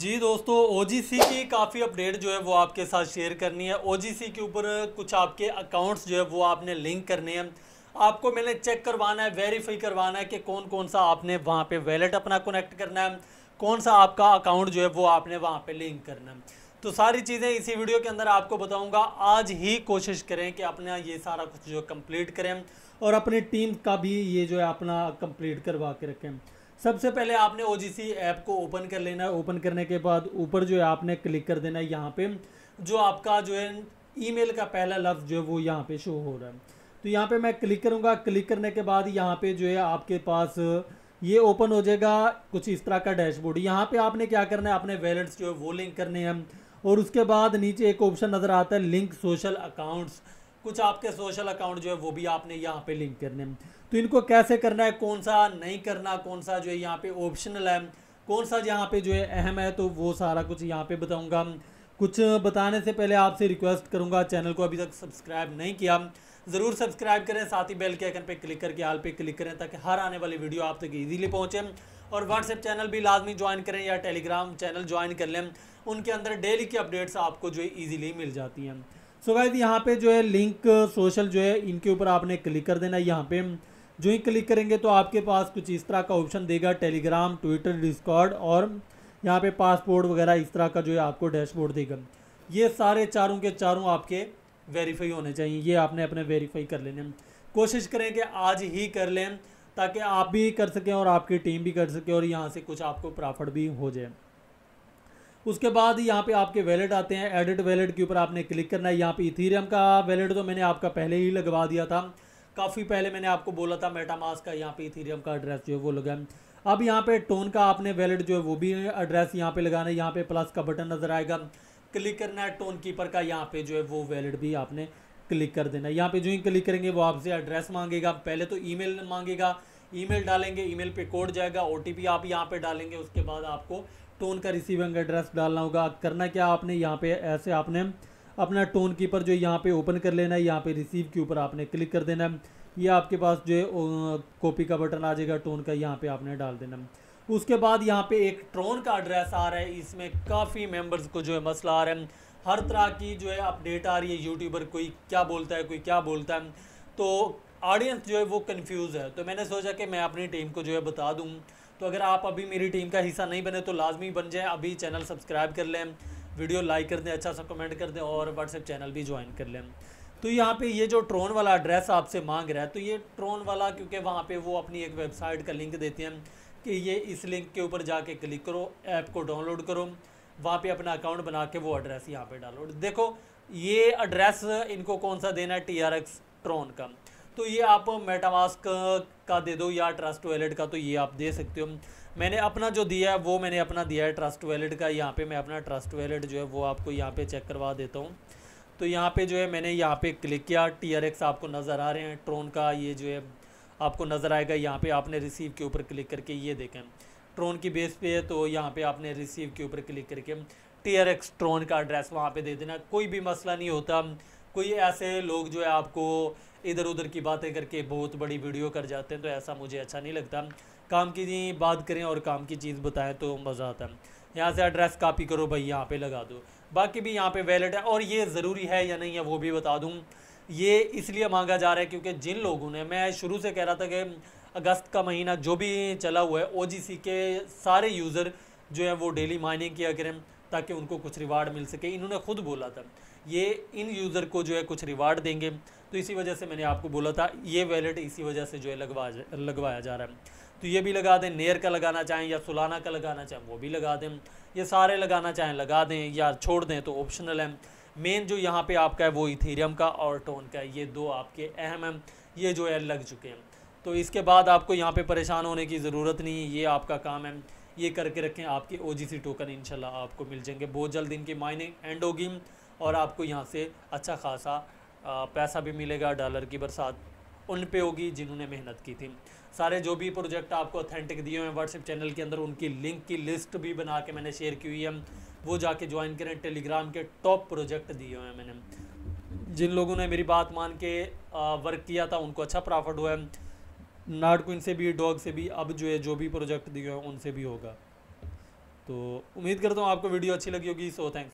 जी दोस्तों ओ की काफ़ी अपडेट जो है वो आपके साथ शेयर करनी है ओ के ऊपर कुछ आपके अकाउंट्स जो है वो आपने लिंक करने हैं आपको मैंने चेक करवाना है वेरीफाई करवाना है कि कौन कौन सा आपने वहाँ पे वैलेट अपना कनेक्ट करना है कौन सा आपका अकाउंट जो है वो आपने वहाँ पे लिंक करना है तो सारी चीज़ें इसी वीडियो के अंदर आपको बताऊँगा आज ही कोशिश करें कि अपना ये सारा कुछ जो कम्प्लीट करें और अपनी टीम का भी ये जो है अपना कंप्लीट करवा के रखें सबसे पहले आपने ओ ऐप को ओपन कर लेना है ओपन करने के बाद ऊपर जो है आपने क्लिक कर देना है यहाँ पे जो आपका जो है ईमेल का पहला लफ्ज़ जो है वो यहाँ पे शो हो रहा है तो यहाँ पे मैं क्लिक करूँगा क्लिक करने के बाद यहाँ पे जो है आपके पास ये ओपन हो जाएगा कुछ इस तरह का डैशबोर्ड यहाँ पे आपने क्या करना है अपने वैलेट्स जो है वो लिंक करने हैं और उसके बाद नीचे एक ऑप्शन नज़र आता है लिंक सोशल अकाउंट्स कुछ आपके सोशल अकाउंट जो है वो भी आपने यहाँ पे लिंक करने तो इनको कैसे करना है कौन सा नहीं करना कौन सा जो है यहाँ पे ऑप्शनल है कौन सा यहाँ पे जो है अहम है तो वो सारा कुछ यहाँ पे बताऊँगा कुछ बताने से पहले आपसे रिक्वेस्ट करूँगा चैनल को अभी तक सब्सक्राइब नहीं किया ज़रूर सब्सक्राइब करें साथ ही बेल के आइकन पे क्लिक करके आल पे क्लिक करें ताकि हर आने वाली वीडियो आप तक ईजीली पहुंचे और व्हाट्सएप चैनल भी लाजमी ज्वाइन करें या टेलीग्राम चैनल ज्वाइन कर लें उनके अंदर डेली की अपडेट्स आपको जो है ईजिली मिल जाती हैं सो so गाइज यहाँ पे जो है लिंक सोशल uh, जो है इनके ऊपर आपने क्लिक कर देना है यहाँ पे जो ही क्लिक करेंगे तो आपके पास कुछ इस तरह का ऑप्शन देगा टेलीग्राम ट्विटर डिस्कॉर्ड और यहाँ पे पासपोर्ट वगैरह इस तरह का जो है आपको डैशबोर्ड देगा ये सारे चारों के चारों आपके वेरीफाई होने चाहिए ये आपने अपने वेरीफाई कर लेने कोशिश करें कि आज ही कर लें ताकि आप भी कर सकें और आपकी टीम भी कर सके और यहाँ से कुछ आपको प्रॉफिट भी हो जाए उसके बाद यहाँ पे आपके वैलेट आते हैं एडिट वैलेट के ऊपर आपने क्लिक करना है यहाँ पे इथीरियम का वैलेट तो मैंने आपका पहले ही लगवा दिया था काफ़ी पहले मैंने आपको बोला था मेटामास का यहाँ पे इथीरियम का एड्रेस जो है वो लगाएं अब यहाँ पे टोन का आपने वैलेट जो है वो भी एड्रेस यहाँ पे लगाना है यहाँ पे प्लस का बटन नज़र आएगा क्लिक करना है टोन कीपर का यहाँ पे जो है वो वैलेट भी आपने क्लिक कर देना है यहाँ पे जो ही क्लिक करेंगे वो आपसे एड्रेस मांगेगा पहले तो ईमेल मांगेगा ईमेल डालेंगे ईमेल पे कोड जाएगा ओटीपी आप यहाँ पे डालेंगे उसके बाद आपको टोन का रिसीविंग एड्रेस डालना होगा करना क्या आपने यहाँ पे ऐसे आपने अपना टोन कीपर जो यहाँ पे ओपन कर लेना है यहाँ पे रिसीव के ऊपर आपने क्लिक कर देना है ये आपके पास जो है कॉपी का बटन आ जाएगा टोन का यहाँ पे आपने डाल देना उसके बाद यहाँ पे एक ट्रोन का एड्रेस आ रहा है इसमें काफ़ी मेंबर्स को जो है मसला आ रहा है हर तरह की जो है अपडेट आ रही है यूट्यूबर कोई क्या बोलता है कोई क्या बोलता है तो ऑडियंस जो है वो कन्फ्यूज़ है तो मैंने सोचा कि मैं अपनी टीम को जो है बता दूँ तो अगर आप अभी मेरी टीम का हिस्सा नहीं बने तो लाजमी बन जाए अभी चैनल सब्सक्राइब कर लें वीडियो लाइक कर दें अच्छा सा कमेंट कर दें और व्हाट्सएप चैनल भी ज्वाइन कर लें तो यहाँ पे ये जो ट्रोन वाला एड्रेस आपसे मांग रहा है तो ये ट्रोन वाला क्योंकि वहाँ पे वो अपनी एक वेबसाइट का लिंक देते हैं कि ये इस लिंक के ऊपर जाके क्लिक करो ऐप को डाउनलोड करो वहाँ पे अपना अकाउंट बना के वो एड्रेस यहाँ पे डाउनलोड देखो ये एड्रेस इनको कौन सा देना है टी आर एक्स ट्रोन का तो ये आप मेटामास्क का दे दो या ट्रस्ट वैलेट का तो ये आप दे सकते हो मैंने अपना जो दिया है वो मैंने अपना दिया है ट्रस्ट वैलेट का यहाँ पे मैं अपना ट्रस्ट वैलेट जो है वो आपको यहाँ पे चेक करवा देता हूँ तो यहाँ पे जो है मैंने यहाँ पे क्लिक किया टी आर एक्स आपको नज़र आ रहे हैं ट्रोन का ये जो है आपको नज़र आएगा यहाँ पे आपने रिसीव के ऊपर क्लिक करके ये देखें ट्रोन की बेस पे है तो यहाँ पे आपने रिसीव के ऊपर क्लिक करके टी आर एक्स ट्रोन का एड्रेस वहाँ पे दे देना कोई भी मसला नहीं होता कोई ऐसे लोग जो है आपको इधर उधर की बातें करके बहुत बड़ी वीडियो कर जाते हैं तो ऐसा मुझे अच्छा नहीं लगता काम की बात करें और काम की चीज़ बताएं तो मज़ा आता है यहाँ से एड्रेस कापी करो भाई यहाँ पे लगा दो बाकी भी यहाँ पे वैलेट है और ये ज़रूरी है या नहीं है वो भी बता दूँ ये इसलिए मांगा जा रहा है क्योंकि जिन लोगों ने मैं शुरू से कह रहा था कि अगस्त का महीना जो भी चला हुआ है ओ के सारे यूज़र जो है वो डेली माइनिंग किया करें ताकि उनको कुछ रिवार्ड मिल सके इन्होंने खुद बोला था ये इन यूज़र को जो है कुछ रिवार्ड देंगे तो इसी वजह से मैंने आपको बोला था ये वैलेट इसी वजह से जो है लगवा लगवाया जा रहा है तो ये भी लगा दें नेयर का लगाना चाहें या सुलाना का लगाना चाहें वो भी लगा दें ये सारे लगाना चाहें लगा दें या छोड़ दें तो ऑप्शनल है मेन जो यहाँ पे आपका है वो इथेरियम का और टोन का ये दो आपके अहम हैं ये जो है लग चुके हैं तो इसके बाद आपको यहाँ पे परेशान होने की ज़रूरत नहीं है ये आपका काम है ये करके रखें आपके ओ टोकन इनशाला आपको मिल जाएंगे बहुत जल्द इनकी माइनिंग एंड होगी और आपको यहाँ से अच्छा खासा पैसा भी मिलेगा डॉलर की बरसात उन पे होगी जिन्होंने मेहनत की थी सारे जो भी प्रोजेक्ट आपको ऑथेंटिक दिए हुए हैं व्हाट्सएप चैनल के अंदर उनकी लिंक की लिस्ट भी बना के मैंने शेयर की हुई है वो जाके ज्वाइन करें टेलीग्राम के टॉप प्रोजेक्ट दिए हुए हैं मैंने जिन लोगों ने मेरी बात मान के वर्क किया था उनको अच्छा प्रॉफिट हुआ है नाट क्विन से भी डॉग से भी अब जो है जो भी प्रोजेक्ट दिए हुए हैं उनसे भी होगा तो उम्मीद करता हूँ आपको वीडियो अच्छी लगी होगी सो थैंक्स